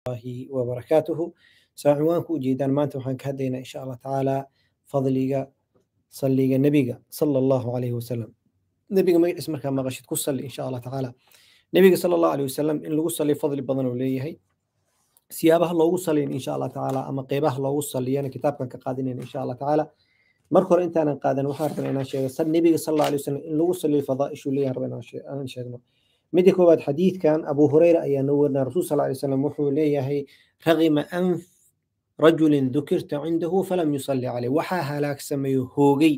wabarakaatuhu saa cinwaanku jeedaan maanta waxaan ka hadlaynaa insha allah tacaala fadliga salliga nebiga sala allahu calayhi wasalam nebiga magaciis markaa maqashid ku salli insha allah tacaala nebiga sala allahu calayhi wasalam in lagu salliyo fadli badan oo leeyahay siyaabaha loogu salliyan insha allah tacaala ama qeybaha loogu salliyana kitaabkan ka qaadanayna insha allah tacaala marka hore intaanan qaadan waxaan rabnaa inaan sheego nebiga sala allahu calayhi wasalam in lagu salliyo fadaaishuu leeyahay rabnaa aan sheegno midda koowaad xadiidkan abu hureyra ayaa noo warinaa rasul sal lay slam wuxuu leeyahay raqima anf rajulin dukirta cindahu falam yusalli caleyh waxaa halaagsamay hoogay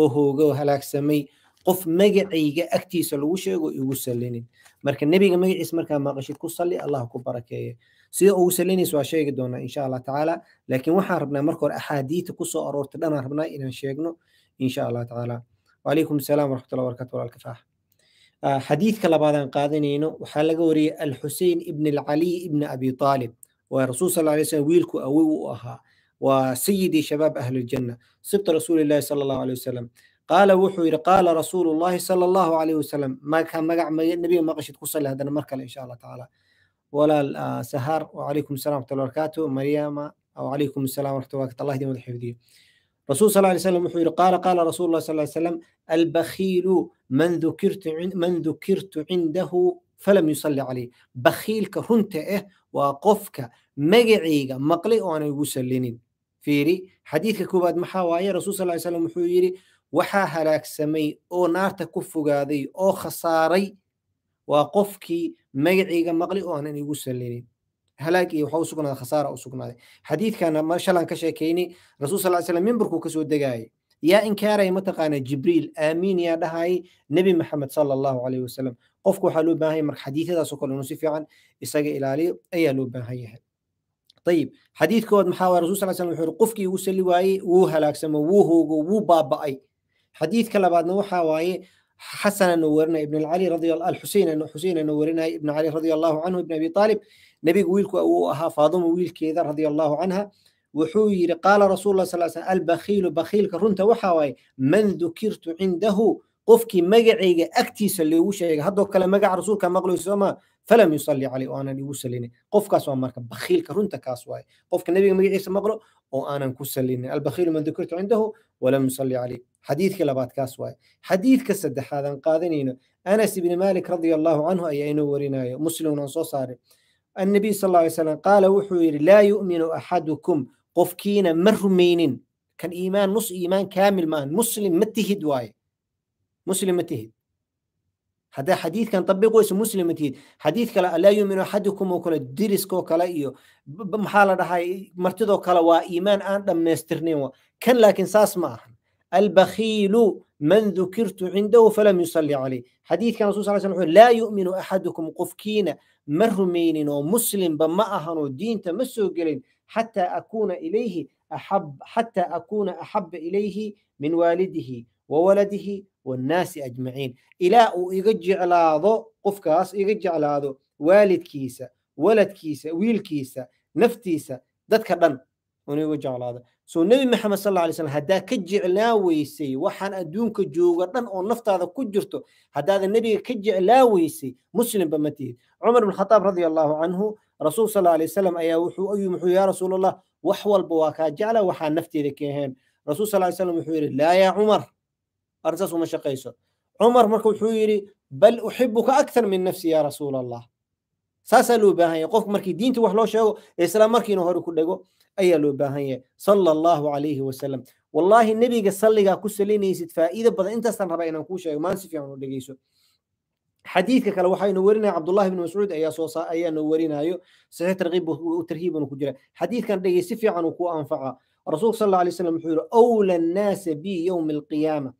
oo hoogo halaagsamay qof magacayga agtiisa lagu sheego igu salinin marka nebiga magaciis markaa maaqashid ku salli allah ku barakeeye sida ugu salinaysa waa sheegi doonaa insha allah tacaala laakiin waxaan rabnaa marka hore axaadiita kusoo aroortay dhanaan rabnaa inaan sheegno insha allah tacaala wacalaykum asalaam waraxmatullah wabarakatu walaalkafaax xadiidka labaadaan qaadanayno waxaa laga wariyey alxusein ibn alcaliy ibn abi aalib waa rasuul sal lay slam wiilku awow u ahaa waa sayidii shabaab ahliljanna sibta rasuulillahi sala allahu alay wasalam qaala wuxuu yidhi qaala rasuulullahi sala allahu alayh wasalam maka magac nabiga maqashid ku sali haddana mar kale insha allah tacaala walaal sahaar wacalaykum assalam waraxmatullahi barakaatu maryama wacalaykum assalam waraxmatullahi allah idin wada xifdiyo rasuul sal lay slam wuxuu yidhi qaala qaala rasuul lah sal slam albakiilu man dukirtu cindahu falam yusalli calayh bakiilka runta ah waa qofka magacayga maqlay oo aanan igu sallinin fiiri xadiidka koowaad maxaa waaye rasuul sal lay slam wuxuu yidhi waxaa halaagsamay oo naarta ku fogaaday oo khasaaray waa qofkii magacayga maqlay oo aanan igu sallinin halaag iyo waxaa u khasaara u sugnaaday xadiidkana ma shalan ka sheekeyni rasuul sal ly slam mimbarkuu kasoo degaayay yaa inkaaray mataqaana jibriil aamiin yaa dhahaayay nebi maxamed sala allahu alayh wasalam qofka waxaa loo baahan marka xadiidyadaasoo kale inuu si fiican isaga ilaaliyo ayaa loo baahan yahay ayib xadiidkood maxaa waay rasul sal slam wuxuu yiri qofkii igu sali waayey wuu halaagsamo wuu hoogo wuu baaba'ay xadiidka labaadna waxaa waaye xasanano werinaya ibn alcali radi alxuseyn xuseyn ano werinaya ibn cali radi allahu canhu ibn abi aalib nebiga wiilku uu ahaa faaduma wiilkeeda radia allahu canha wuxuu yiri qaala rasuullah sal sl albakhiilu bakhiilka runta waxaa waaye man dukirtu cindahu qofkii magacayga agtiisa loogu sheegay haddoo kale magaca rasuulka maqlay sooma falam yusalli caleyh oo aanan igu salinin qofkaas waa marka bakhiilka runta kaas waaye qofka nebiga magaciisa maqlo oo aanan ku salinin albakhiilu man dukirtu cindahu walam yusalli caleyh xadiidkii labaad kaas waaye xadiidka saddexaad aan qaadanayno anas ibni malik radia allahu canhu ayaa inoo warinayo muslim aan soo saarin النبي صلى الله عليه وسلم قال وحوي لا يؤمن أحدكم qofkiina ma rumaynin kan iimaan nus iimaan kaamil maahan muslim ma tihid waaye muslim ma tihid haddaa xadiidkan tabiqayso muslim ma tihid xadiid kale laa yuminu axadukum oo kale diriskoo kale iyo maxaa la dhahay martidoo kale waa iimaan aan dhammaystirnayn kan laakiin saas ma ahan albakhiilu man dukirtu cindahu falam yusalli calayh xadiidkan rasul sal sl laa yuminu axadukum qofkiina ma rumaynin oo muslimba ma ahan oo diinta ma soo gelin xataa akuuna ilayhi axab xataa akuuna axabba ilayhi min waalidihi wa waladihi wannaasi ajmaciin ilaa uu iga jeclaado qofkaas iga jeclaado waalidkiisa waladkiisa wiilkiisa naftiisa dadka dhan unuga jeclaado سو النبي محمد صلى الله عليه وسلم هدا كجعلا ويسي وحن أدونك جوغرن أو نفط هذا كجرته هدا النبي كجعلا ويسي مسلم بمتي عمر بن الخطاب رضي الله عنه رسول صلى الله عليه وسلم أي وحو أي محو يا رسول الله وحو البواكا جعل وحن نفتي ذكيهن رسول صلى الله عليه وسلم يحوير لا يا عمر أرزس ومشقيسه عمر مركو يحويري بل أحبك أكثر من نفسي يا رسول الله saasaa loo baahan yahay qofku markii diinta wax loo sheego isla markiina hore ku dhego ayaa loo baahan yahay sala allahu calayhi wasalam wallaahi nebiga salligaa ku salinaysid faa'iido badan intaasaan rabaa inaan kuu sheego maan si fiican u dhegeyso xadiidka kale waxaynu werinaya cabdullah ibn mascuud ayaa soo saa ayaanu werinaayo saxiix tarqiib tarhiibanu ku jira xadiidkan dhegey si fiican uu ku anfaca rasuulka sal allahu alay slam wuxuu yidhi awla annaasa bi yowma alqiyaama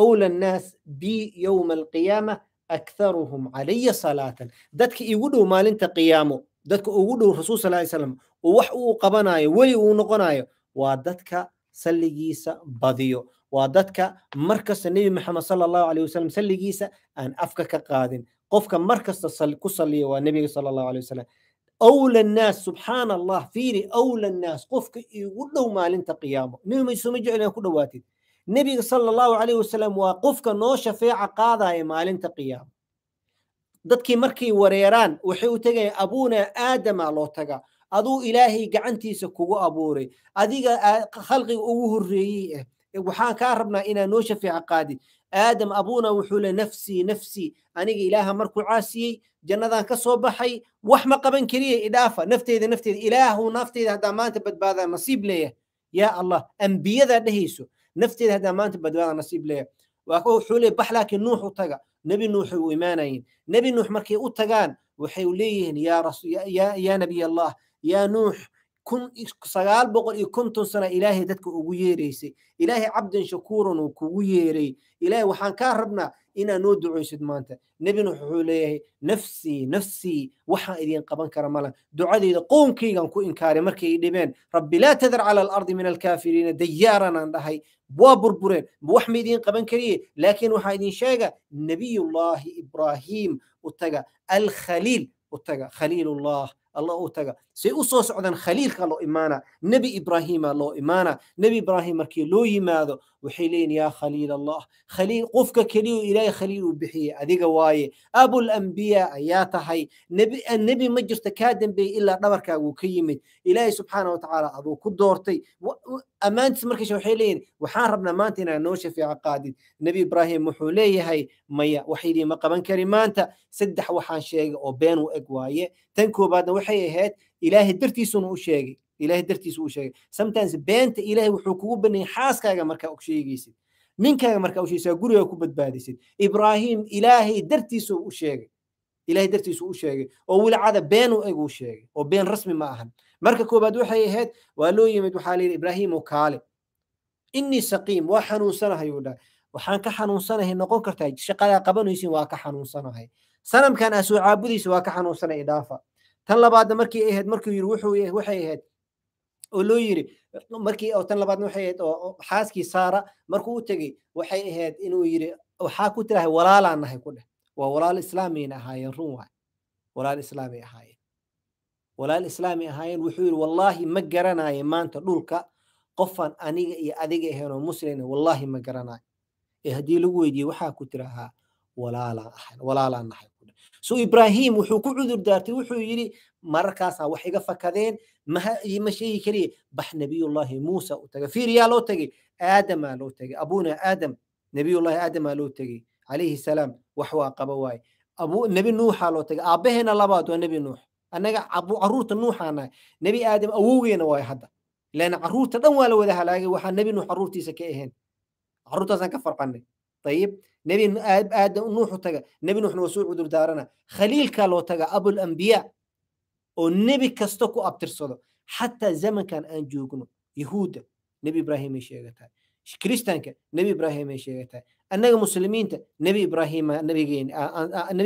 awla annaas bi yowma alqiyaama أكثرهم علي صلاة دتك يودو ما لنت قيامه دتك يقولوا رسول صلى الله عليه وسلم وحو قبناي ولي ونقناي ودتك سلجيسة بضيو ودتك مركز النبي محمد صلى الله عليه وسلم سلجيسة أن أفكك قادم قفك مركز تصل كصلي والنبي صلى الله عليه وسلم أولى الناس سبحان الله فيري أولى الناس قفك يقولوا ما لنت قيامه نيوم يسمجعنا كل واتد nebiga sala allahu calayh wasalam waa qofka noo shafeeca qaadaya maalinta qiyaama dadkii markay wareeraan waxay u tegayaan abuunaa aadama loo taga aduu ilaahay gacantiisa kugu abuuray adiga khalqiga ugu horreeyey ah waxaan kaa rabnaa inaa noo shafeeca qaadid aadam abuuna wuxuu le nafsii nafsii aniga ilaaha markuu caasiyey jannadaan ka soo baxay wax ma qaban keliya idhaafa nafteeda nafteeda ilaahu nafteyda haddaa maanta badbaadaa nasiib leeyahay yaa allah ambiyadaa dhehayso nafteed haddaa maanta badbaada nasiib leeya waa wuxuu leeya bax laakiin nuux u taga nebi nuuxay u imaanayeen nebi nuux markay u tagaan waxay leeyihiin yaa nabiy allah yaa nuux sagaal boqol iyo konton sana ilaahay dadka ugu yeeraysay ilaahay cabdin shakuuran uu kugu yeeray ilaahay waxaan kaa rabnaa inaad noo ducaysid maanta nebina wuxuu leeyahay nafsii nafsii waxaan idiin qaban kara mala ducadayda qoonkaygan ku inkaaray markay i dhibeen rabbi laa tadar cala alardi min alkaafiriina dayaaran aan dhahay waa burbureen wax ma idiin qaban kariye laakiin waxaa idin sheega nebiyullaahi ibraahiim u taga alkhaliil u taga khaliilullah allah u taga say u soo socdaan khaliilkaa loo imaana nebi ibraahiima loo imaana nebi ibraahim markii loo yimaado waxay leeyiin yaa khaliil allah khaliil qofka keliyu ilaahay khaliil uu bixiyey adiga waaye abulambiyaa ayaa tahay nebi eh, ma jirta kaa dembeeyey ilaa dhabarkaagu ka yimid ilaahay subxaana watacaala aduu ku doortay ammaantiis markiisha waxay leeyihin waxaan rabnaa maanta inaa noo shafeeco qaadid nebi ibraahim wuxuu leeyahay maya wax ma qaban kari maanta saddex waxaan sheegay oo been u eg waaye tan koobaadna waxay ahayd ilaahay dartiisuna u sheegay ilaahay dartiisu u sheegay sometimes beenta ilaahay wuxuu kugu banayay xaaskaaga markaa og sheegaysid ninkaaga markaa u sheegaysaa gurigaa ku badbaadisid ibraahim ilaahay dartiisu u sheegay ilaahay dartiisu u sheegay oo wilcada been u eguu sheegay oo been rasmi ma ahan marka koobaad waxay ahayd waa loo yimid waxaa la yidhi ibraahiim oo kaale inii saqiim waa xanuunsanahay uu dhahay waxaan ka xanuunsanahay noqon kartaa shaqadaa qabanaysin waa ka xanuunsanahay sanamkan asoo caabudaysa waa ka xanuunsanahay idhaafa tan labaadna markii ahayd markuu yiri wuxuu waxay ahayd oo loo yiri markii oo tan labaadna waxay ahayd oo xaaskii saara markuu u tegey waxay ahayd inuu yiri waxaa ku tirahay walaalaan nahay ku dheh waa walaal islaamiyna ahaayeen run waay walaal islaamay ahaayeen walaal islaami ahaayeen wuxuu yiri wallaahi ma garanayo maanta dhulka qofaan aniga iyo adiga ahayn oo muslimna wallaahi ma garanayo ee eh, haddii lagu weydiiye waxaa ku tirahaa walaalaan ahayn walaalaan nahay so ibrahim wuxuu ku cudur daartay wuxuu yidhi mararkaasaa wax iga fakadeen mma sheegi keliya bax nabiyullahi muusa u taga firiyaa loo tegey aadamaa loo tegey abuna aadam nabiyullahi aadamaa loo tegey calayhi salaam wax waa qaba waaye nebi nuuxaa loo tegey aabaheena labaad waa nebi nuux annaga caruurta nuuxaa nebi aadam awowgeena waaye hadda lan caruurta dhan waa la wada halaagay waxaa nebi nuux caruurtiisa ka ahayn caruurtaasaan ka farqanay ayib nebi aadam nuuxu taga nebi nuuxna waa soo cudur daarana khaliilkaa loo taga abul ambiya oo nebi kasta ku abtirsado xataa zamankan aan joogno yahuudda nebi ibraahimay sheegataa kiristaanka nebi ibraahimay sheegataa annaga muslimiinta nebi ibraahima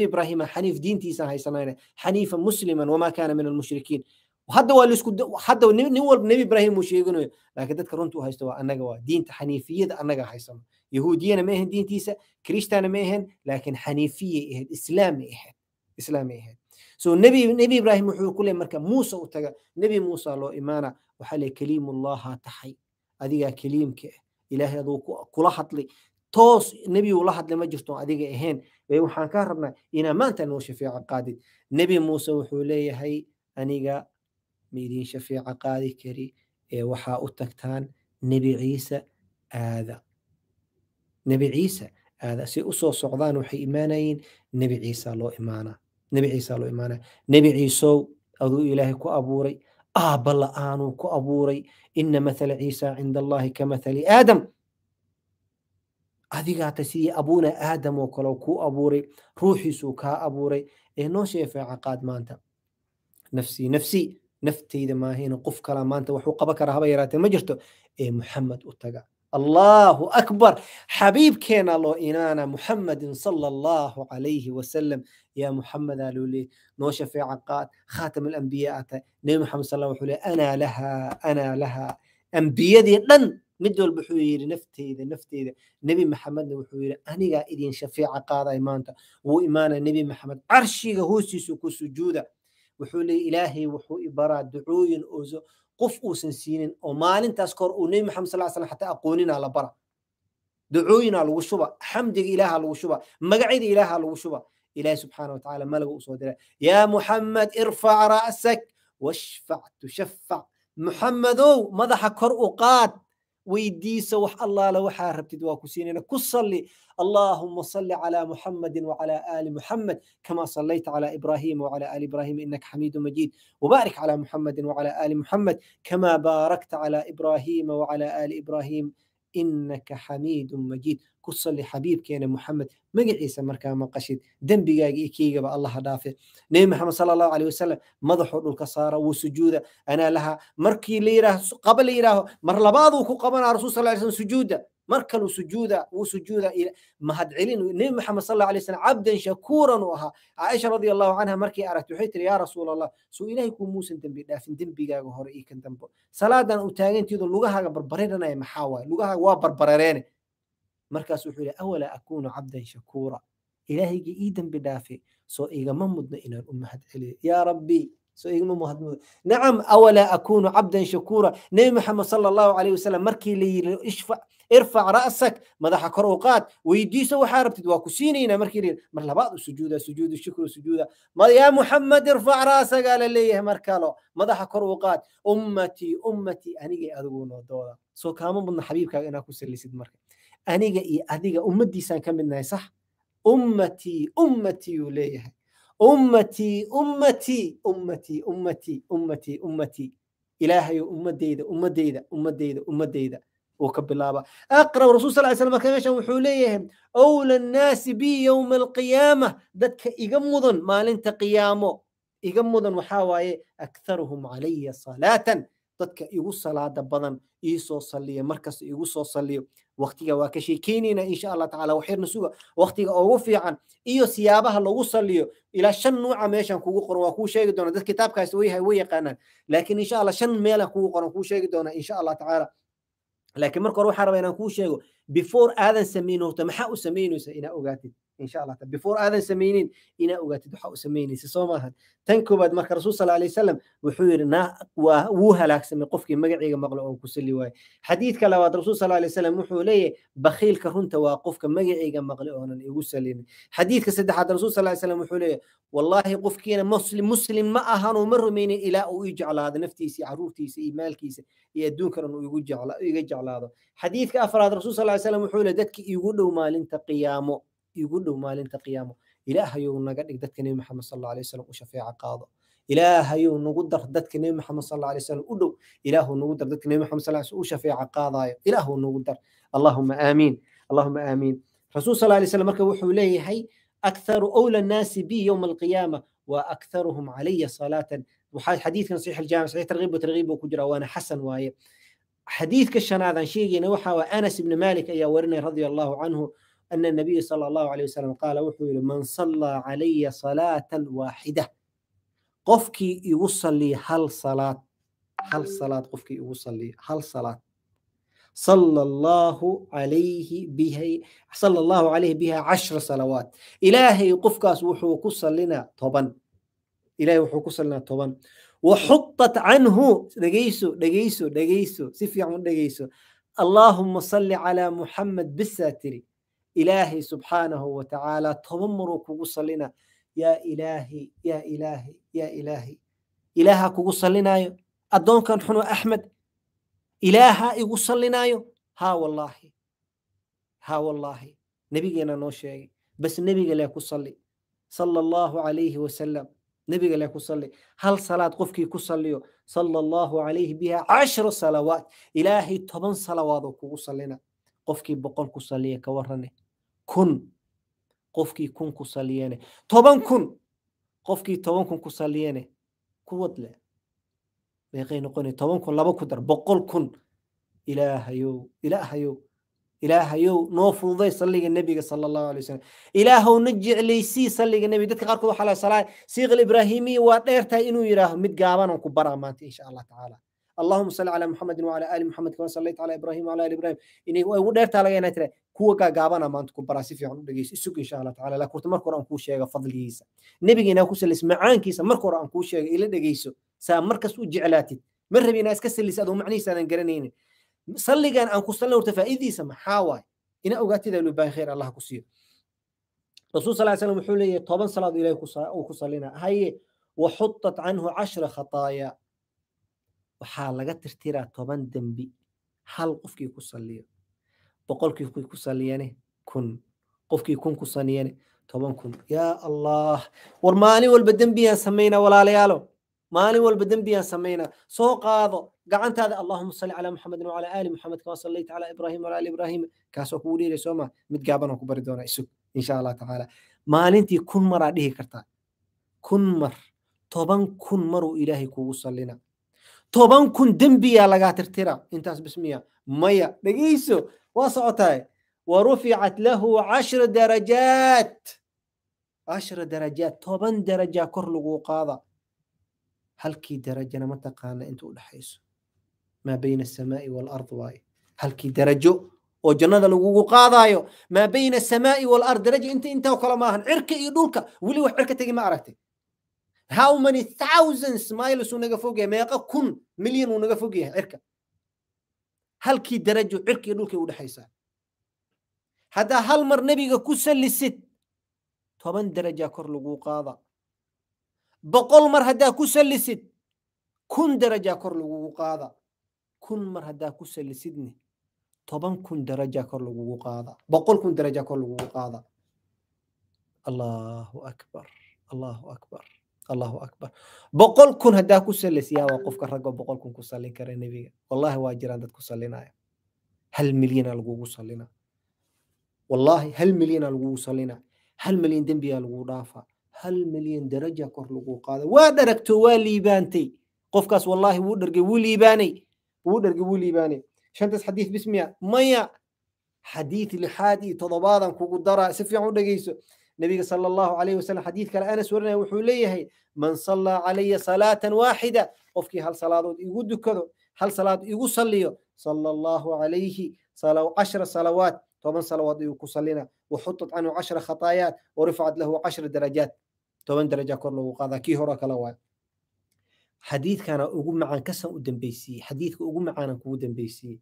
ibraahima xaniif diintiisaan haysanayna xaniifa musliman wamaa kaana min almushrikiin hadda waa laisku hadda nin walba nebi ibraahim uu sheeganayo laakiin dadka runta haysto waa annaga waa diinta xaniifiyada annaga haysano yahuudiyana ma ahayn diintiisa kristana ma ahayn laakiin xaniifiyay ahayd islaamay ahayd islaamay so nebi nebi wuxuu ku leeyahay marka muuse u taga nebi muuse loo imaana waxaa leeyahay kaliimullaha taxay adigaa kaliimka ah ilaahay aduu kula hadlay toos nebigu la hadlay ma jirto adiga ahayn bay waxaan kaa rabnaa inaa maanta noo shafeeco qaadid nebi muuse wuxuu leeyahay aniga ma idiin qaadi kari ee waxaa u tagtaan nebi ciise aada nebi ciise aada si usoo socdaan waxay imaanayeen nebi ciisa loo imaanaa nebi ciisa loo imaanaya nebi ciisow aduu ilaahay ku abuuray aabba la-aanuu ku abuuray ina mathala ciisa cinda allahi ka mathali aadam adigaata sidii abuuna aadam oo kale kuu abuuray ruuxiisuu kaa abuuray ee noo sheefeeca qaad maanta nafsii nafsii naftayda maahayna qof kala maanta waxuu qaba kara haba yaraatee ma jirto ee muxamed u taga allahu akbar xabiibkeena loo inaana muxamedin sala allahu calayhi wasalam yaa muxamedaa loo leeyay noo shafeeca qaad khaatam alambiya ata nebi maxamed sal wuxuu leey anaa lahaa anaa lahaa ambiyadii dhan mid walba wuxuu yidhi nafteyda nafteyda nebi maxamedna wuxuu yidhi anigaa idin shafeeca qaaday maanta wuu imaanaya nebi maxamed carshiga hoostiisu ku sujuuda وحولي إلهي وحو إبرا دعوي أوزو قف أوسن سينين أو مالين تذكر أو محمد صلى الله عليه وسلم حتى أقولين على برا دعوينا على وشوبة حمد إله على وشوبة مقعد إله على إله سبحانه وتعالى ملغ أصوات يا محمد ارفع رأسك واشفع تشفع محمد ماذا حكر قاد ويدي وح الله لو حاربتد واكسينينا كصلي اللهم صل على محمد وعلى آل محمد كما صليت على إبراهيم وعلى آل إبراهيم إنك حميد مجيد وبارك على محمد وعلى آل محمد كما باركت على إبراهيم وعلى آل إبراهيم إنك حميد مجيد كصلي حبيب كان يعني محمد مجد عيسى مركا ما قشيد دم إيه كيجب الله دافع نبي محمد صلى الله عليه وسلم مضح الكسارة وسجودة أنا لها مركي ليرة قبل ليرة مر لبعضه كقبل رسول صلى الله عليه وسلم سجودة mar kalu sujuuda wuu sujuuda mahadcelin nebi maxamed sal allahu slam cabdan shakuuran uu ahaa caaisha radia allahu canha markay aragtay waxay tiri yaa rasuul allah suu ilaahay muusan dembi dhaafin dembigaaga hore iyo kan dambo salaadan u taagantiidu lugahaaga barbareranaya maxaa waay lugahaaga waa barbarareene markaas wuxuu yidhi awalaa akuunu cabdan shakuura ilaahaygii ii dembi dhaafe soo igama mudno inaan u mahadceliyo yaa rabbi so-igma mahadmudo nacam awalaa akunu cabdan shakuura nebi maxamed sala allahu calayh wasalam markii la yiri irfac ra'sak madaxa kor u qaad weydiiso waxaa rabtid waa ku siinaynaa markii la yiri mar labaad u sujuuda sujuudu shukru sujuuda yaa muxamed irfac ra'sagaa la leeyahay mar kalo madaxa kor u qaad ummatii ummatii anigay adigu noo soo kaama mudna xabiibkaaga inaa ku sallisid marka aniga iyo adiga ummadiisaan ka midnahay sax ummatii ummatii uu leeyahay أمتي أمتي أمتي أمتي أمتي أمتي إلهي أمديدا أمتي أمديدا أمديدا الله أقرأ الرسول صلى الله عليه وسلم كمشا وحوليهم أولى الناس بي يوم القيامة ذاتك إقمضا ما لنت قيامه إقمضا وحاوي أكثرهم علي صلاة dadka igu salaada badan iisoo saliya markasta igu soo saliyo waqtiga waa ka sheekeyneyna insha allah tacaala waxyarna suga waktiga ugu fiican iyo siyaabaha lagu saliyo ilaa shan nuuca meeshaan kugu qoran waa kuu sheegi doona dad kitaabkaas wayhay way yaqaanaan laakiin insha allah shan meelan ah kugu qoran kuu sheegi doona insha allah tacaala laakiin marka hore waxaa rabaa inaan kuu sheego before aadan sameyn horta maxaa u samaynaysa inaa ogaatid insha allah before aadan samaynin inaa ogaatid waxa u samaynaysa soo maahan tan koobaad marka rasuul sala alay wasalam wuxuu yidhi wuu halaagsamay qofkii magaciiga maqlo oo ku sali waaye xadiidka labaad rasuul sala alay wasalam wuxuu leeyahay bakhiilka runta waa qofka magaciiga maqle oonan igu salinin xadiidka saddexaad rasuul sala alay wasalam wuxuu leeyahay wallaahi qofkiina muslim muslim ma ahanoo ma rumaynin ilaa uu ii jeclaado naftiisa iyo caruurtiisa iyo maalkiisa iyo adduunkan uu igu jeclaado xadiidka afraad rasuul sala alay wasalam wuxuu leeyahay dadka iigu dhow maalinta qiyaamo يقولوا ما لنت قيامه إله يو نقدك دتك نبي محمد صلى الله عليه وسلم وشفيع قاضى إله يو نقدر دتك نبي محمد صلى الله عليه وسلم قلوا إله نقدر دتك نبي محمد صلى الله عليه وسلم وشفيع قاضى إله نقدر اللهم آمين اللهم آمين رسول صلى الله عليه وسلم ركب حوله هي أكثر أولى الناس بي يوم القيامة وأكثرهم علي صلاة وحديث نصيح الجامع صحيح ترغيب وترغيب وكجرة وأنا حسن وايب حديث كشان هذا شيء نوحة وأنس بن مالك أي ورني رضي الله عنه أن النبي صلى الله عليه وسلم قال وحول من صلى علي صلاة واحدة قفكي igu salliy هل salaad hal salaad qofkii igu salliy hal salaad صلى الله عليه بها صلى الله عليه بها عشر صلوات إلهي قفكاس وحو كسلنا طبا إلهي وحو كسلنا طبا وحطت عنه دقيسو دقيسو دقيسو سفيع دقيسو اللهم صل على محمد بالساتري ilaahay subxaanahu watacaala toban maruu kugu salina yaa ilaahi yaa ilaahi yaa ilaahi ilaaha kugu salinaayo addoonkan xuno axmed ilaaha igu salinaayo haa wallaahi haa wallaahi nebigeena noo sheegay bas nebiga leh ku salli sala allahu calayhi wasalam nebiga lee ku sali hal salaad qofkii ku salliyo sala allahu calayhi biha cashru salawaat ilaahay toban salawaadoo kugu salina qofkii boqol ku saliya ka warrane kun qofkii kun ku saliyene toban kun qofkii toban kun ku saliyene kuwad le deeqay noqon toban kun laba ku dar boqol kun ilaahayow ilaahayow ilaahayow noo fududay salliga nebiga sal allahu alay wasalam ilaahow na jeclaysii salliga nebiga dadka qaarkood waxaa la salaa siiq alibrahimiya waa dheertahay inuu yidhaaho mid gaabanaan ku baraa maanta insha allah tacaala allahuma salli calaa muxamedin wacala aali muxamed kama sallayta calaa ibrahim wacala aali ibrahim inay ugu dheertaa laga inaa tira kuwa gaagaabana maanta ku baraa si fiican u dhegeyso isug insha allah tacala laa kurta marka hore aan kuu sheega fadligiisa nebiga inaa ku sallayso macaankiisa marka hore aan kuu sheega ila dhegeyso saa markas u jeclaatid ma rabi inaa iska salliso adoo macnihiisa garanaynin salligan aan ku sallin horta faa'idiisa maxaa waaye inaa ogaatid aa baahi khayr allah ku siiyo رسول صلى الله عليه وسلم يقول لي طبعا صلاة إليه وكسلنا هي وحطت عنه عشر خطايا waxaa laga tirtiraa toban dembi hal qofkii ku saliyo boqolkii ku saliyane kun qofkii kun ku saliyane toban kun yaa allah war maalin walba dembiyaan samayna walaalayaalo maalin walba dembiyaan samaynaa soo qaado gacantaada allahuma salli cala muxamedi wacalaa aali muxamed kama sallayta calaa ibrahim walaa ali ibraahim kaasoo kugu dhiiray soo maa mid gaaban aan ku bari doonaa isug insha allah tacaala maalintii kun maraa dhihi kartaa kun mar toban kun maruu ilaahay kugu salina toban kun dembiyaa lagaa tirtira intaas bismiya maya dhegeyso waa socotaay wa ruficat lahu cashra darajaat cashra darajaat toban darajaa kor laguu qaada halkii darajana mataqaana inta u dhexayso maa bayna asamaai waalard waaye halkii darajo oo jannada lagugu qaadaayo maa bayna asamaai waalard darajo inta intaa kale maahan cirka iyo dhulka weli wax cirka tegi ma aragtay how many thousands miles uu naga fogyahay meeqa kun milyan uu naga fogyahay cirka halkii darajo cirkii dhulkii u dhexaysaa haddaa hal mar nebiga ku sallisid toban darajaa kor laguu qaada boqol mar haddaa ku sallisid kun darajaa kor lagugu qaada kun mar haddaa ku sallisidne toban kun daraja kor lagugu qaada boqol kun darajaa kor lagugu qaada allahu akbar allahu akbar allahu akbar boqol kun haddaa ku sallaysiyaa waa qofka ragga boqol kun ku sallin kara nebiga wallaahi waa jiraan dad ku sallinaya hal milyana lagugu sallina wallaahi hal milyana lagugu sallinaa hal milyan dembigaa lagu dhaafaa hal milyan daraja kor laguu qaada waa dharagto waa liibaantay qofkaas wallaahi wuu dhargay wuu liibaanay wuu dhargay wuu liibaanay shantas xadiis bismiya maya xadiid lixaad iyo toddobaadan kugu daraa si fiican u dhegeyso nabiga sala allahu alayh wasalam xadiid kale anas warinaya wuxuu leeyahay man sallaa calaya salaatan waaxida qofkii hal salaadood igu dukado hal salaad igu saliyo sala allahu calayhi cashra salawaat toban salawaad ayuu ku salina waxutat canhu cashra khataayaat warifcat lahu cashra darajaat toban daraja kor loogu qaadaa kii hore kala waay xadiidkana ugu macaan kasan u dambeysiiyey xadiidka ugu macaanan kugu dambeysiiyey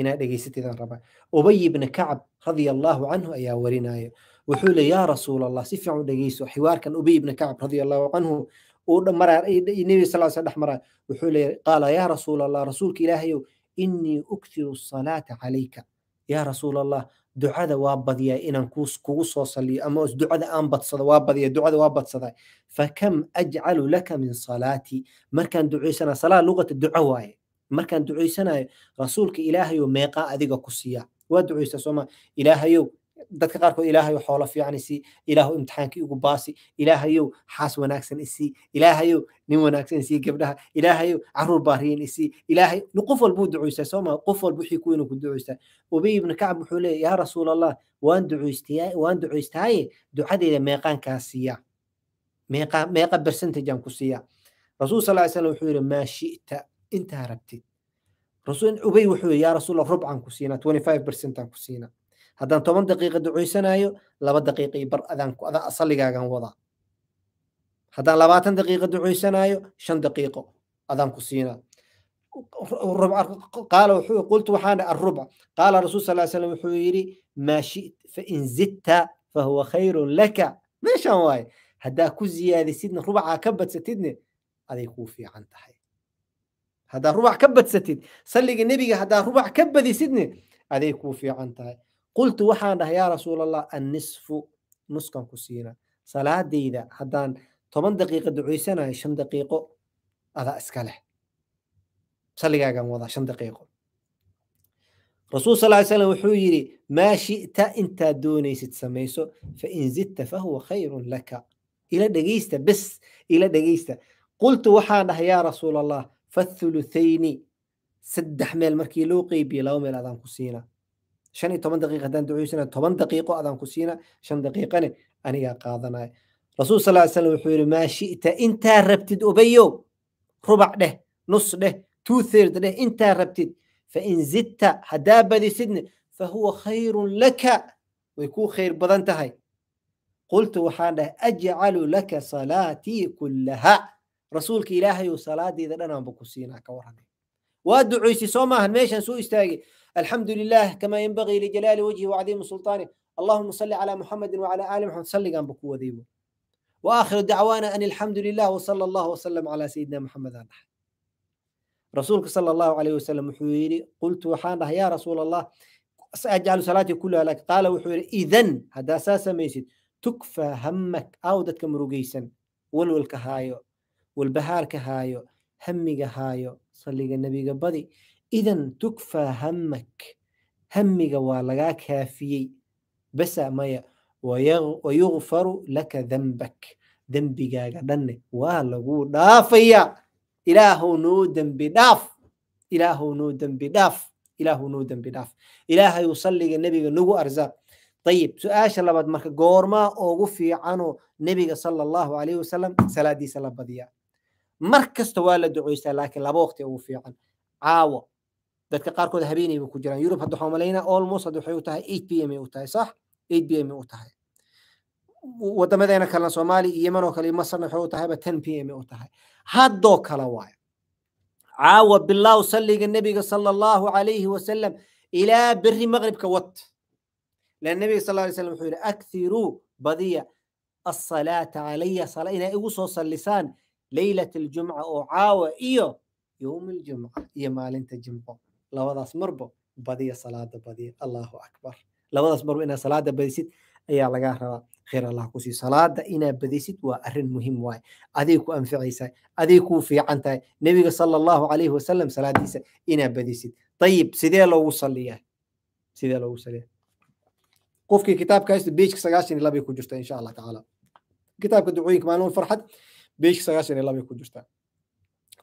inaad dhegeysateedaan rabaa ubay ibna kacab radia allahu canhu ayaa warinaayo wuxuu le yaa rasuul allah si fiican u dhegeyso xiwaarkan ubiy ibna kacab radia allahu canhu uu dhamaraanabiga sal sl dhexmaraa wuxuu le qaala yaa rasuul allah rasuulka ilaahayow inii uktiru salaata calayka yaa rasuul allah ducada waa badyaa inaan kugu soo saliyo ama ducada aan badsado waa badya ducada waa badsadaa fakam ajcalu laka min salaatii markaan ducaysanaa salaa luqata duco waaye markaan ducaysanayo rasuulka ilaahayow meeqaa adiga ku siiya waa ducaysa sooma ilaahayow dadka qaarkood ilaahayow xoolo fiican isi ilaahu imtixaankii ugu baasi ilaahayow xaas wanaagsan isii ilaahayow nin wanaagsan isii gabdhaha ilaahayow caruur baariyin isii ilaahay qof walbuu ducuysaa sooma qof walba wixii kuweynu ku ducuysaa ubiy ibnu kacab wuxuu leeya yaa rasuul allah waan ducuystiyaa waan ducuystaaye ducadeyda meeqaankaa siiya meeqa meeqa percentage aan ku siiya rasuul sal ly slam wuxuu yidhi maa shi'ta intaa rabtid ubey wuxuu yidhi yaa rasuul allah ku siinaa twenty five percent ku siinaa haddaan toban daqiiqa ducaysanayo laba daqiiqii bar saligaagan wadaa haddaan labaatan daqiiqa ducaysanayo shan daqiiqo adaan ku siinaa qaala qultu waxaan arubc qaala rasuul sal slam wuxuu yidhi maa shit fain zidta fahuwa khayrun laka meeshaan waaye haddaa ku ziyaadisidna rubacaa ka badsatidne aday kuu fiican tahay haddaa rubac ka badsatid salliga nebiga haddaa rubac ka badisidne aday kuu fiican tahay qultu waxaan dhahay yaa rasuul allah annisfu nuskan ku siina salaadayda haddaan toban daqiiqa ducaysanayo shan daqiiqo adaa iska leh salligaagan wadaa shan daqiiqo rasuul sal slam wuxuu yidhi maa shi'ta intaad doonaysid samayso fa in zidta fahuwa khayrun laka ila dhegeysta bes ila dhegeysta qultu waxaan dhahay yaa rasuul allah fathuluthayni saddex meel markii loo qeybiye laba meel adaan ku siinaa shan iyo toban daqiiq haddaan duceysanaa toban daqiiqo adaan ku siina shan daqiiqane anigaa qaadanaya rasuul sal ly wuxuu yidhi maa shi'ta intaa rabtid obayow rubac dheh nus dheh two third dheh intaa rabtid fain zidta haddaa badisidne fa huwa khayrun laka way kuu khayr badan tahay qultu waxaan dhahay ajcalu laka salaatii kullaha rasuulka ilaahayu salaadeyda dhanaanba ku siinaa ka warramay waa duceysi soo maahan meeshaan soo istaagay الحمد لله كما ينبغي لجلال وجهه وعظيم سلطانه اللهم صل على محمد وعلى آل محمد صلي قام بكو ذيبه وآخر دعوانا أن الحمد لله وصلى الله وسلم على سيدنا محمد آنح رسولك صلى الله عليه وسلم وحويري قلت وحان يا رسول الله سأجعل صلاتي كلها لك قال وحويري إذن هذا أساسا ميسد تكفى همك أو دتك مروجيسا ولولك هايو والبهارك هايو همك هايو صلي النبي بدي idan tukfaa hammak hammiga waa lagaa kaafiyey basa maya wayukfaru laka dambak dembigaaga dhanne waa laguu dhaafayaa ilaahw noo dembi dhaaf ilaahw noo dembi dhaaf ilaahw noo dembi dhaaf ilaahayuu salliga nebiga nagu arsaaq ayib su-aasha labaad marka goormaa ugu fiicanoo nebiga sala allahu calayhi wasalam salaadiisa la badiyaa mar kasta waa la duceysaa laakiin laba waqti ugu fiican caawo dadka qaarkood habeenayba ku jiraan yurub hadda waxaan malaynaa almost hadda waxay u tahay eight p m u tahay sax eight p m u tahay wadamadeena kalena soomaaliya iyo yeman oo kale iyo masarna waxay u tahayba ten p m u tahay haddoo kale waayo caawa bilaaw salliga nebiga sala allahu calayhi wasalam ilaa beri maqribka wad lan nebiga sal alay slam wuxuu yidhi akhiruu badiya asalaata calaya sala inay igu soo sallisaan leylat aljumca oo caawa iyo yowm aljumca iyo maalinta jimco labadaas marba badiya salaada badiya allaahu akbar labadaas marba inaad salaada badisid ayaa lagaa rabaa khayr allah kusiiyo salaada inaad badisid waa arin muhim waay aday ku anficaysaa aday kuu fiican tahay nebiga sala allahu calayhi wasalam salaadiisa inaad badisid ayib sidee loogu saliyaa sidee loogu saliyaa qofkii kitaabka haysto beejka sagaashan iyo labay ku jirta insha allah tacaala kitaabka ducooyinka maalmuul farxad beejka sagaashan iyo labay ku jirta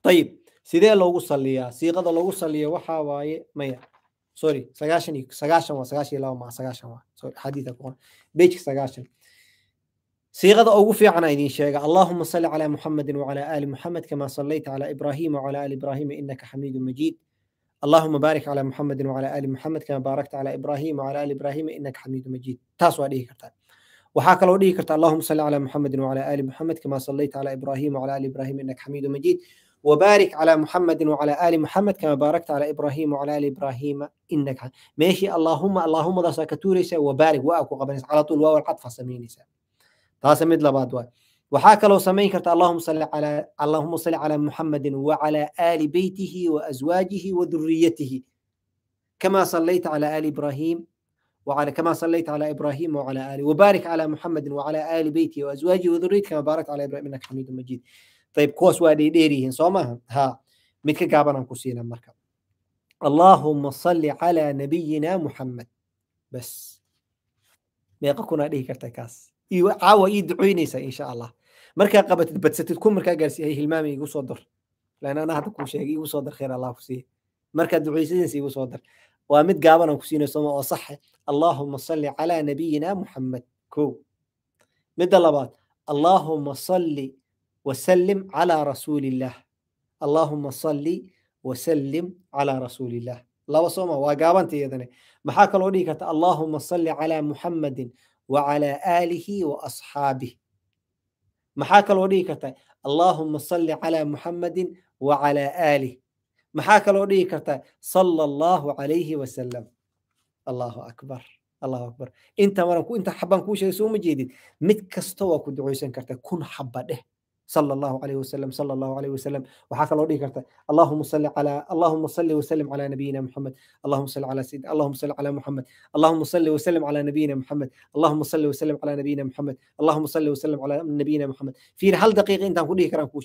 ayib sidee loogu saliyaa siiqada loogu saliya waxaa waaye maya sorry sagaashan iyo sagaashan waa sagaashan iyo laba maa sagaashan waa sorry xadiida ku bejka sagaashan siiqada ugu fiican idin sheega allahuma salli calaa muxamedin wacalaa aali muxamed kamaa sallayta calaa ibraahiima wacalaa aali ibraahiima inaka xamiidu majiid allahuma baarik calaa muxamedin wacalaa aali muxamed kamaa baarakta calaa ibraahiima wacalaa aali ibraahiima inaka xamiidu majiid taas waa dhihi kartaa waxaa kaloo dhihi karta allahuma salli calaa muxamedin wacalaa aali muxamed kamaa sallayta calaa ibraahiima wacalaa aali ibraahiima inaka xamiidu majiid وبارك على محمد وعلى آل محمد كما باركت على إبراهيم وعلى آل إبراهيم إنك ماشي اللهم اللهم دا سكتوريسا وبارك وأكو قبل على طول واو العطف سمينيس تاسمد لباد وحاك لو سمين كرت اللهم صل على اللهم صل على محمد وعلى آل بيته وأزواجه وذريته كما صليت على آل إبراهيم وعلى كما صليت على ابراهيم وعلى ال وبارك على محمد وعلى ال بيته وازواجه وذريته كما باركت على ابراهيم انك حميد مجيد ayb kuwaas waa dheerdheeryihiin soo maaha ha mid ka gaaban aan ku siina marka allaahuma salli calaa nabiyina muxammad bas meeqa kunaa dhihi karta kaas iyo caawa ii ducoynaysaa insha allah markaa qabatid badsatid ku markaa gaarsiihay hilmaami igu soo dar lan anaa hadda kuu sheegay igu soo dar khayr allah ku siiya markaa ducaysadinsa igu soo dar waa mid gaaban aan ku siinay sooma oo saxe allaahuma salli calaa nabiyina muxammad kow midda labaad allaahuma وسلم على رسول الله اللهم صل وسلم على رسول الله laba sooma waa gaabanta iyadane maxaa kaloo dhigi karta allahuma salli calaa muxammadin wacalaa aalihi wa asxaabih maxaa kaloo dhigi karta allahuma salli calaa muxammadin wacalaa aalih maxaa kaloo dhigi karta sala allahu calayhi wasalam allahu akbar allahu akbar inta maran inta xabbaan kuu sheegay sooma jeedid mid kasta waa ku ducaysan karta kun xabba dheh صلى الله عليه وسلم صلى الله عليه وسلم وحكى الله dhihi كرتا اللهم صل على اللهم صل وسلم على نبينا محمد اللهم صل على سيدنا اللهم صل على محمد اللهم صل وسلم على نبينا محمد اللهم صل وسلم على نبينا محمد اللهم صل وسلم على نبينا محمد في هل دقيقة انت كل هيك راك kuu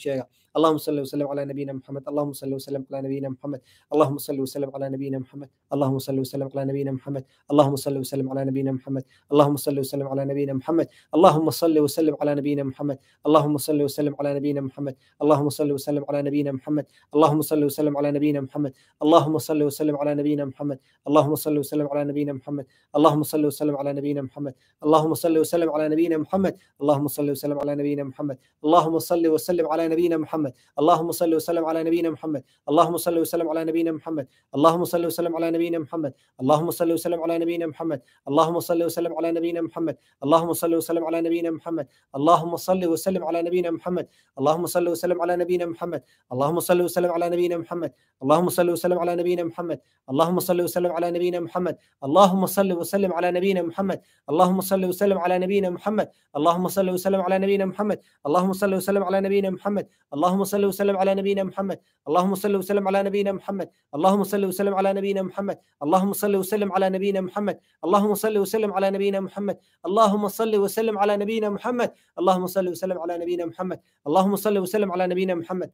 اللهم صل وسلم على نبينا محمد اللهم صل وسلم على نبينا محمد اللهم صل وسلم على نبينا محمد اللهم صل وسلم على نبينا محمد اللهم صل وسلم على نبينا محمد اللهم صل وسلم على نبينا محمد اللهم صل وسلم على نبينا محمد اللهم صل وسلم وسلم على نبينا محمد اللهم صل وسلم على نبينا محمد اللهم صل وسلم على نبينا محمد اللهم صل وسلم على نبينا محمد اللهم صل وسلم على نبينا محمد اللهم صل وسلم على نبينا محمد اللهم صل وسلم على نبينا محمد اللهم صل وسلم على نبينا محمد اللهم صل وسلم على نبينا محمد اللهم صل وسلم على نبينا محمد اللهم صل وسلم على نبينا محمد اللهم صل وسلم على نبينا محمد اللهم صل وسلم على نبينا محمد اللهم صل وسلم على نبينا محمد اللهم صل وسلم على نبينا محمد اللهم صل وسلم على نبينا محمد محمد اللهم صل وسلم على نبينا محمد اللهم صل وسلم على نبينا محمد اللهم صل وسلم على نبينا محمد اللهم صل وسلم على نبينا محمد اللهم صل وسلم على نبينا محمد اللهم صل وسلم على نبينا محمد اللهم صل وسلم على نبينا محمد اللهم صل وسلم على نبينا محمد اللهم صل وسلم على نبينا محمد اللهم صل وسلم على نبينا محمد اللهم صل وسلم على نبينا محمد اللهم صل وسلم على نبينا محمد اللهم صل وسلم على نبينا محمد اللهم صل وسلم على نبينا محمد اللهم صل وسلم على نبينا محمد اللهم صل وسلم على نبينا محمد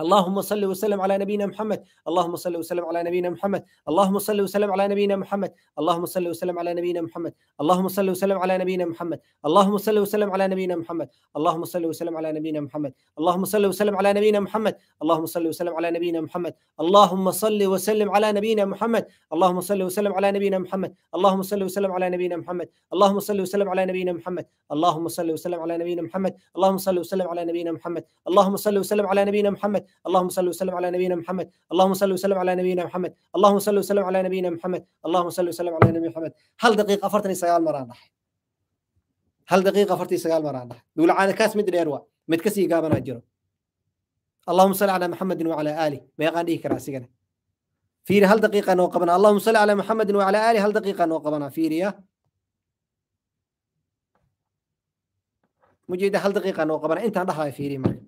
اللهم صل وسلم على نبينا محمد اللهم صل وسلم على نبينا محمد اللهم صل وسلم على نبينا محمد اللهم صل وسلم على نبينا محمد اللهم صل وسلم على نبينا محمد اللهم صل وسلم على نبينا محمد اللهم صل وسلم على نبينا محمد اللهم صل وسلم على نبينا محمد اللهم صل وسلم على نبينا محمد اللهم صل وسلم على نبينا محمد اللهم صل وسلم على نبينا محمد اللهم صل وسلم على نبينا محمد اللهم صل وسلم على نبينا محمد اللهم صل وسلم على نبينا محمد اللهم صل وسلم على نبينا محمد اللهم صل وسلم على نبينا محمد اللهم صل وسلم على نبينا محمد اللهم صل وسلم على نبينا محمد اللهم صل وسلم على نبينا محمد اللهم صل وسلم على نبينا محمد hal daqiiq afartan iyo sagaal maraan dhaxay hal daqiiq afartan iyo sagaal maraan dhaxay duulacaada kaas mid dheer waa mid kasii gaabanaa jiro اللهم صل على محمد وعلى آله ما يقان ديه كرا سيغنا فيري هل دقيقة نوقبنا اللهم صل على محمد وعلى آله هل دقيقة نوقبنا فيري يا مجيدة هل دقيقة نوقبنا انت هذا فيري معي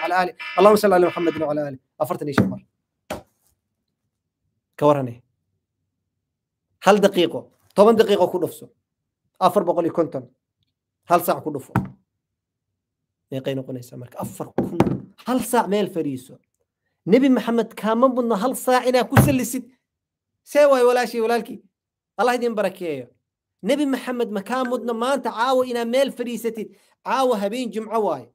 وعلى اله اللهم صل على محمد وعلى اله afartan iyo shan mar ka warane hal daqiiqo toban daqiiqo ku dhufso afar boqol iyo konton hal saac ku dhufo meeqay noqonaysaa marka afar kun hal saac meel fadhiiso nebi maxamed kaama mudna hal saac inaa ku sallisid see waay walaashii walaalkii allah idin barakeeyo nebi maxamed ma kaa mudna maanta caawa inaa meel fadhiisatid caawa habeen jumco waayo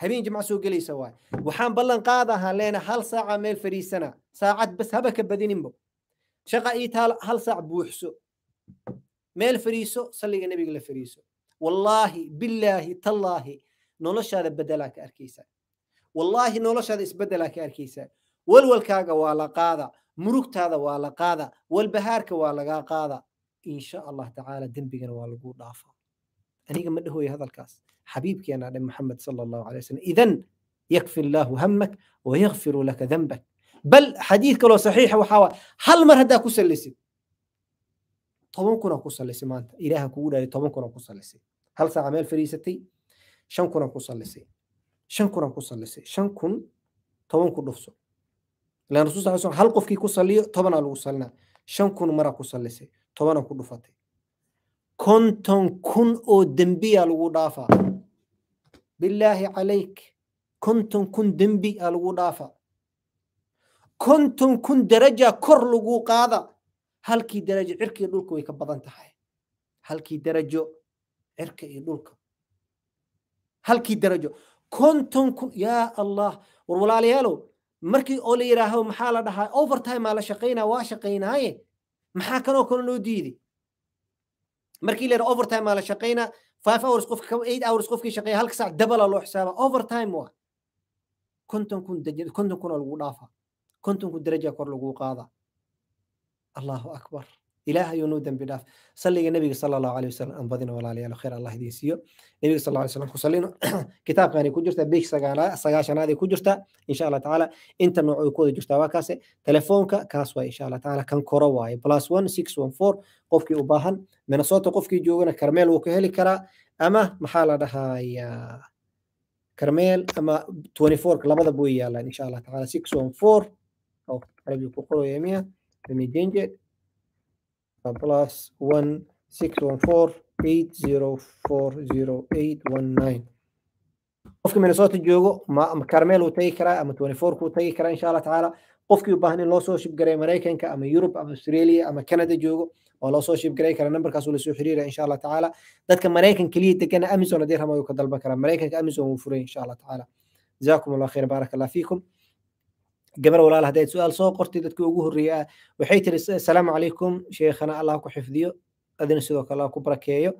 habeen jimca soo gelaysa waay waxaan ballan qaad ahaa leena hal saaca meel fariisana saacad bas haba ka badininbo shaqa ii taal hal saac buuxso meel fariiso salliga nebiga la fariiso wallaahi billaahi tallaahi noloshaada bedelaa ka arkaysaa wallaahi noloshaada isbedelaa ka arkaysaa walwalkaaga waa la qaada murugtaada waa la qaada walbahaarka waa lagaa qaada insha allah tacaala dembigana waa lagu dhaafaa aniga ma dhahoyo hadalkaas xabiibkeena dhe maxamed sal allahu alay wasalam idan yakfi illaahu hammak wa laka dambak bal xadiid kaloo saxiixa waxaa waa hal mar haddaa ku sallisid toban kuna ku sallisay maanta ilaaha kugu dhaalay toban kuna ku sallisay hal saaca meel fadhiisatay shan kuna ku sallisay shan kuna ku sallisay shan kun toban ku dhufso ilaan rasul sa sl hal qofkii ku saliyo tobanaa lagu salinaa shan kun maraa ku sallisay tobanaa ku dhufatay konton kun oo dembiya lagu dhaafa bilaahi calayk konton kun dembi a lagu dhaafa konton kun daraja kor lagu qaada halkii darajo cirka iyo dhulka way ka badan tahay halkii darajo cirka iyo dhulka halkii darajo konton kun yaa allah war walaalayaalow markii oo la yidhaaho maxaa la dhahaa overtime aa la shaqaynaa waa shaqaynaaye maxaa kanoo kale loo diiday markii leer overtime la shaqeyna 5 hours qofka eight hours qofkii shaqeeya halka saac dabala loo xisaaba overtime wa konton kun dajad konton kun lagu dhaafa konton kun daraja kor lagu qaada allahu akbar ilaahay unu dambi dhaaf salliga nabiga sala allahu caleyh wasalam aan badino walaalayaal khayr allah idiin siiyo nebiga sala allahu alay ku sallino kitaabkaanay ku jirtaa beeg sagaashanaad ku jirtaa insha allah tacaala inta nooc ku wada jirtaa waa kaase telefoonka kaas waay insha allah tacaala kan koro waaye plus one six one four qofkii u baahan minnesota qofkii joogana karmeel wuu ka heli karaa ama maxaa la dhahayaa karmeel ama twenty four labada buu yaalaan insha allah tacaala six one four oo arabiga ku qoraya miya Uh, plus 16148040819 qofka minnesota joogo ma carmel uu tagi karaa ama 24 kuu tagi karaa insha allah tacaala qofkii u baahan in loo soo shibgaray maraykanka ama yurub ama australia ama canada joogo waa loo soo shibgaray karaa nambarkaas lasoo xiriira insha allah tacaala dadka maraykan keliya degana amazon haddii ramaa ka dalban karaa maraykanka amazon wuu furay insha allah tacaala jazakum allah khayr baarak allah fiikum gabar walaal haddaad su-aal soo qortay dadka ugu horreeya ah waxay tiri asalaamu calaykum sheekhana allah ku xifdiyo adina sidoo kale allah ku barakeeyo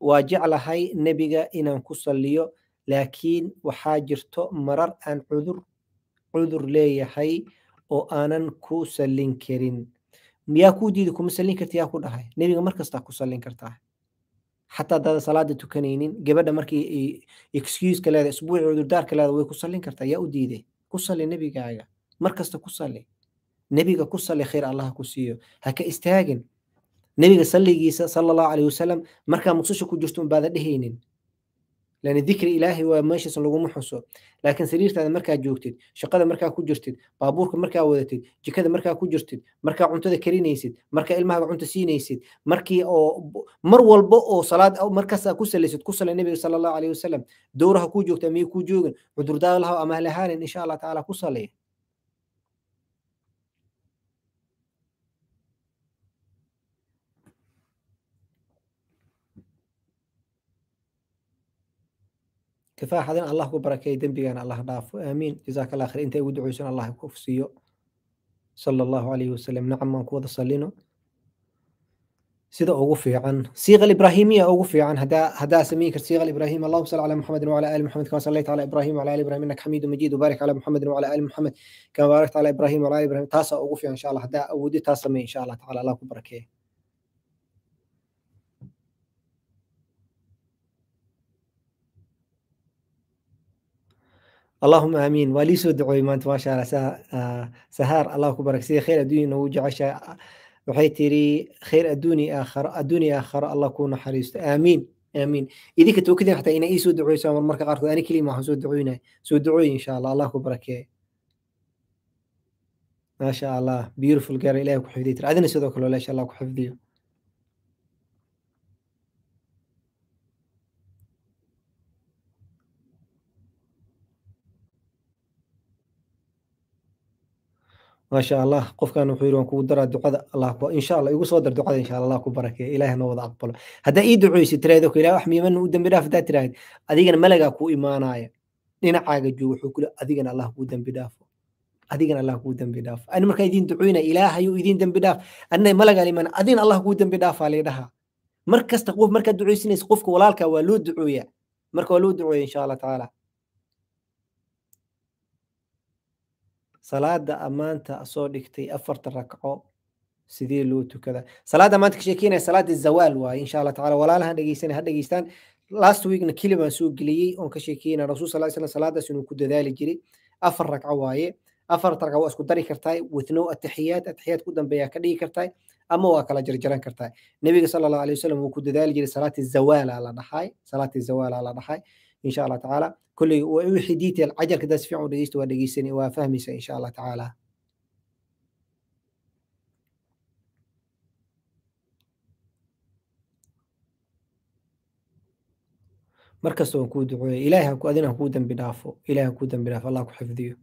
waa jeclahay nebiga inaan ku salliyo laakiin waxaa jirto marar aan cudur cudur leeyahay oo aanan ku sallin karin miyaa kuu diida kuma salin karta yaa ku dhahay nebiga mar kastaa ku salin kartaa xataa hadaadan salaada tukanaynin gabadha markii excuuska leeda isbuuci cudurdaarka leeda way ku salin kartaa yaa u diiday ku sali nebigaaga markasta ku sali nebiga ku sali khayr allaha ku siiyo ha ka istaagin nebiga salligiisa sala allahu caleyh wasalam markaa muqdisho ku jirto unbaada dhehaynin lan dikri ilaahay waa meeshaas laguma xuso laakiin sariirtaada markaa joogtid shaqada markaa ku jirtid baabuurka markaa wadatid jikada markaa ku jirtid markaa cuntada karinaysid markaa ilmahaaga cunta siinaysid markii oo mar walba oo salaad markaas ku salaysid ku salay nabiga sala allahu alayhi wasalam dowraha ku joogta miyay ku joogin cudurdaalaha ama ahlahaanin insha allah tacaala ku salaya كفاح هذين الله كبركي دنبي أنا الله ضاف آمين جزاك الله خير أنت ودعوي سن الله كفسيو صلى الله عليه وسلم نعم من كود صلينو سيدا أوغو فيعن صيغة الإبراهيمية أوغو فيعن هدا هدا سميك صيغة الإبراهيم اللهم صل على محمد وعلى آل محمد كما صليت على إبراهيم وعلى آل إبراهيم إنك حميد مجيد وبارك على محمد وعلى آل محمد كما باركت على إبراهيم وعلى آل إبراهيم تاسا أوغو فيعن إن شاء الله هدا أودي تاسا إن شاء الله تعالى الله كبركي allahuma aamiin waa lii soo dacooyey maanta maasha allah ah, sahaar allah ku barak sida kheyr adduunya noogu jecesha waxay tiri kheyr adduuni aakharo adduuni aakharo allah ku naxariisto aamiin aamiin idinka tookidin xataa inaa ii soo ducooyso mar marka qaarkood ani keliya maahan soo ducooynay soo ducooy insha allah allah ku barakeeyo maasha allah beautiful gaar ilaahay ku xifdiyo tiri adina sidoo kale walaasha allah ku xifdiyo maasha allah qofkan wuxuu yiri waan kugu daraa ducada allah insha allah igu soo dar ducada insha allah ku barakeeyo ilaahay noo wada aqbalo haddaa ii duceysid tiraahdo ko ilaah wax miimana u dambi dhaaf haddaa tiraahid adigana malagaa kuu imaanaya dhinacaaga jooga wuxuu kule adigana allah kuu dambi dhaafo adigana allah kuu dambi dhaafo ani markaa idiin duceyna ilaahayuu idiin dambi dhaaf anna malagaa imaan adigana allah kuu dambi dhaafaa laydhahaa mar kasta qof markaad duceysinaysa qofka walaalkaa waa loo ducooyaa marka waa loo ducooya insha allah tacaala salaada amaanta soo dhigtay afarta rakco sidee loo tukada salaada maanta ka sheekeynaya salaada zawaal waaye insha allah taala walaalahan dhegeysanaya ha dhegeystaan last weekna keli baan soo geliyey oon ka sheekeynaya rasul sal slam salaadaas inuu ku dadaali jiray afar ragco waaye afarta ragco waa isku dari kartaa with no atixiyaad atixiyaad ku dambeeyaa ka dhigi kartaa ama waa kala jarjaran kartaa nebiga sala allah alay wasalam wuu ku dadaali jiray salaati zawaala la dhahay salaati zawaala la dhahay insha alla tacaala kolley wixii detail cajarka daad si fiican u dhegeysta waa dhegeysani waa fahmaysa insha allah tacaala markasta waan kuu ducooya ilahay haku adina hakuu dambi dhaafo ilahay hakuu dambi dhaafo allah ku xifdiyo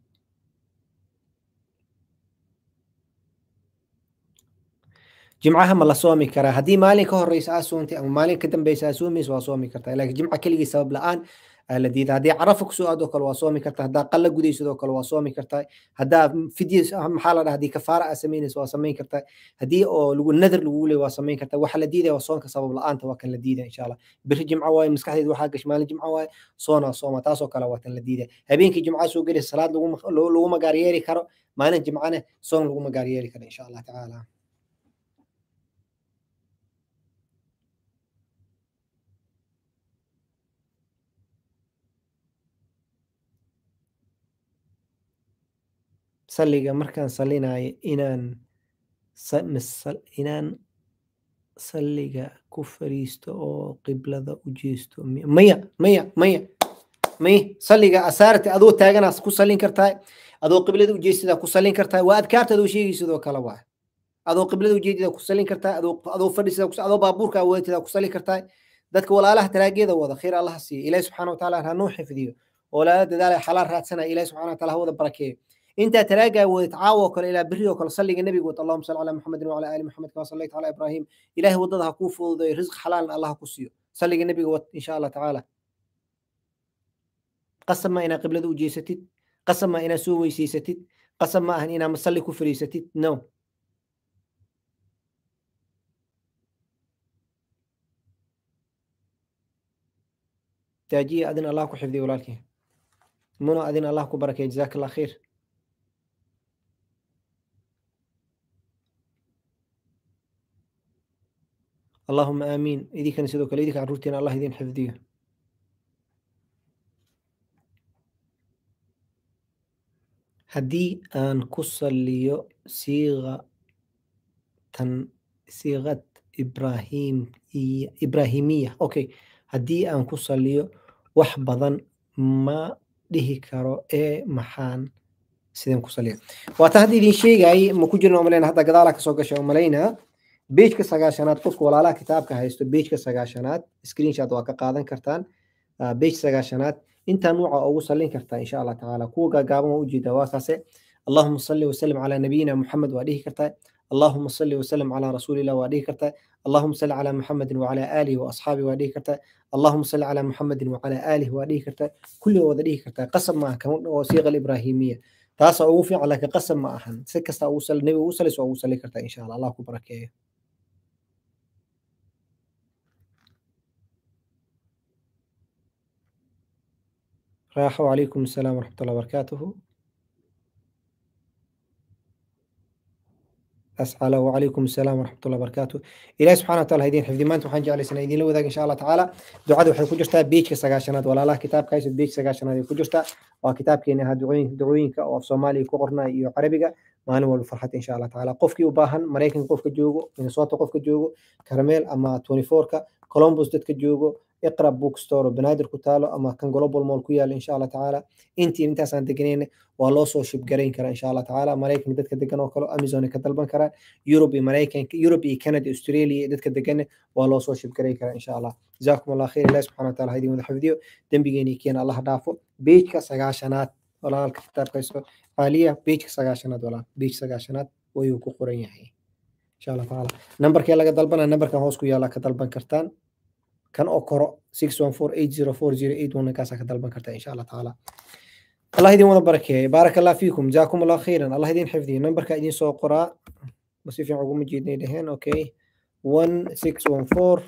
jimcaha ma la soomi karaa haddii maalin ka horeysa aa soontay ama maalin ka dambeysa aa soomaysa waa soomi kartaa laakiin jimca keligii sabab la-aan la diida haddii carafo kusoo aadoo kale waa soomi kartaa haddaa qalla gudaysadoo kale waa soomi kartaa haddaa fidye maxaa la dhaha haddii kafaara aa samaynaysa waa samayn kartaa haddii oo lagu nadar lagugu leey waa samayn kartaa waxa la diidaya waa soonka sabab la-aanta waa kan la diida insha allah biri jimca waaye maskaxdeeda waxaa gash maalin jimca waaye soonaa sooma taasoo kale waa tan la diida habeenkii jimca soo gelaysa salaad lagu magaar karo maalin jimcana soon lagu magaar karo insha allah tacaala saliga markaan salinayo inaan inaan saliga ku fariisto oo qiblada u jeesto maya maya maya maya saliga asaarta adoo taaganaas ku salin kartaa adoo qiblada u jeestida ku salin kartaa waa adkaarta adoo sheegaysidoo kale waa adoo qiblada ujeedida ku salin kartaa adoo fadhiisida adoo baabuurka wadatida ku salin kartaa dadka walaalaha taraageeda wada khayr allaha siiya ilaahi subxana wataala ha noo xifdiyo oo dadaala xalaal raadsanaya ilaahi subxana wataala ha wada barakeeyo انت تراجع وتعوق الى بره وكل صلي النبي قلت اللهم صل على محمد وعلى ال محمد كما صليت على ابراهيم الهي وددها كوفود رزق حلال الله كسيو صلي النبي قلت ان شاء الله تعالى قسم ما انا قبلة وجيستد قسم ما انا سوي سيستد قسم ما انا مصلي كفريستد نو no. تاجي أذن الله كحفظي ولالكي منو أذن الله كبركي جزاك الله خير allahuma aamiin idinkana sidoo kale idinka carruurtiina allah idin xifdiyo haddii aan ku salliyo siiqa tan siiqad ibrahim ibraahimiya okay haddii aan ku salliyo wax badan ma dhihi karo ee maxaan sideen ku salliya waa waata hadda idin sheegay ma ku jirna umaleyna hadda gadaala kasoo gashay omaleyna beejka sagaashanaad qofka walaalaha kitaabka haysto bejka sagaashanaad screenshot waa ka qaadan kartaan ah, bej sagaashanaad intaa nuuca ugu salin kartaa insha allah tacaala kuwa gaagaaban waa ujeedaa waa saase allahuma salli wasallim calaa nabiyina muxamed waa dhihi kartaa allahuma salli wasallim calaa rasuulillah waa dhihi kartaa allahuma salli calaa muxamedin wacalaa aalihi waasxaabihi waa dhihi kartaa allahuma salli calaa muxamedin wacalaa aalihi waa dhihi kartaa kulli wada dhihi kartaa qasab maaha kama siiqa ibrahimiya taasaa ugu fiican laakiin qasab ma ahan si kasta ugu ugu salis waa ugu sali kartaa insha allah allah ku barakeeyo راح وعليكم السلام ورحمة الله وبركاته أسأل وعليكم السلام ورحمة الله وبركاته إلهي سبحانه وتعالى هيدين حفظي مانت وحان جعلسنا هيدين لو ذاك إن شاء الله تعالى دعاء وحي كجرتا بيك سقاشنات ولا الله كتاب كايس بيك سقاشنات كجرتا وكتاب كينا دعوين دعوين كأو في صومالي كورنا إيو عربية maalin walba farxad insha allah tacaala qofkii u baahan maraykanka qofka joogo minnesota qofka joogo carmel ama twenty fourka columbus dadka joogo iqra bookstore oo banaadir ku taalo ama kan global mall ku yaalo insha allah tacaala intii intaasaan deganayna waa loo soo shubgarayn karaa insha allah tacaala maraykanka dadka degan oo kale amazon ka dalban karaan yurub iyo maraykanka yurub iyo canada australia dadka deganna waa loo soo shubgarayn karaa insha allah jazakum allah khayr ilahi subxana wataala haydin wada xafdiyo dembigeena iyo keena dhaafo beejka sagaashanaad walaalka kitaabka caaliya beejka sagaashanaad walaal beej sagaashanaad wayuu ku qoran yahay insha allah tacaala nambarkee laga dalbana nambarkan hoos ku yaala ka dalban kartaan كان أوكرو 614 804 081 كاسك إن شاء الله تعالى الله يدين بارك بارك الله فيكم جزاكم الله خيرا الله يدين حفظي نمبر كاين سو قرا بس عقوم جديد لهين اوكي 1614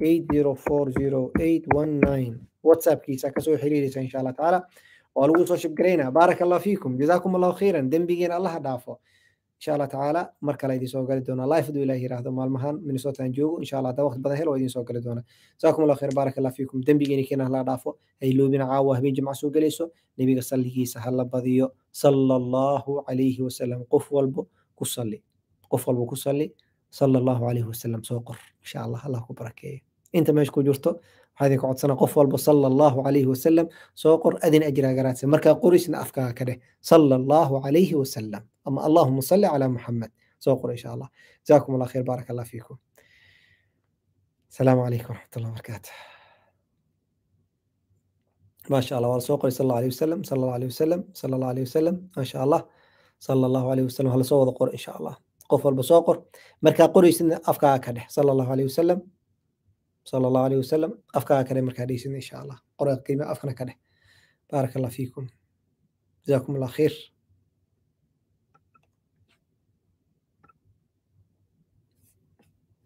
804 0819 واتساب كي ساكسو حريري ان شاء الله تعالى والو سوشيب بارك الله فيكم جزاكم الله خيرا دم بيجين الله دافو insha allah tacaala mar kale idiin soo gali doonaa life haduu ilaah yiraahdo maalmahan minnesotaan joogo insha allah haddaan waqti badan helo waa soo gali doonaa jazakum allah khayr baarak allah fiikum dembigeeni keena hala dhaafo hayloobina caawo habeen jimca soo gelayso nebiga salligiisa hala badiyo sala allahu calayhi wasalam qof walbo ku salli qof walbo ku salli sala allahu calayhi wasalam soo qor insha allah allah ku barakeeyo inta meesha ku jirto waxaad idin codsanaa qof walba sala allahu calayhi wasalam soo qor adin ajraa garaadsan markaa qorisna afkaaga ka dheh sala allahu calayhi wasalam ama allahuma salli calaa muxamed soo qor insha allah jazaakum allah khayr baarak allah fiikum asalaamu calaykum waraxmat allah barakaatu ما شاء الله ولا سوق صلى الله عليه وسلم صلى الله عليه وسلم صلى الله عليه وسلم ما شاء الله صلى الله عليه وسلم هلا سوق قر إن شاء الله قفل بسوقر مركا قريس أفكا كده صلى الله عليه sal allahu aleh wasalam afkaaga kadheh markaa dheysin insha allah qoraaqiime afkana ka dheh baarak allah fiikum jazakum allah khayr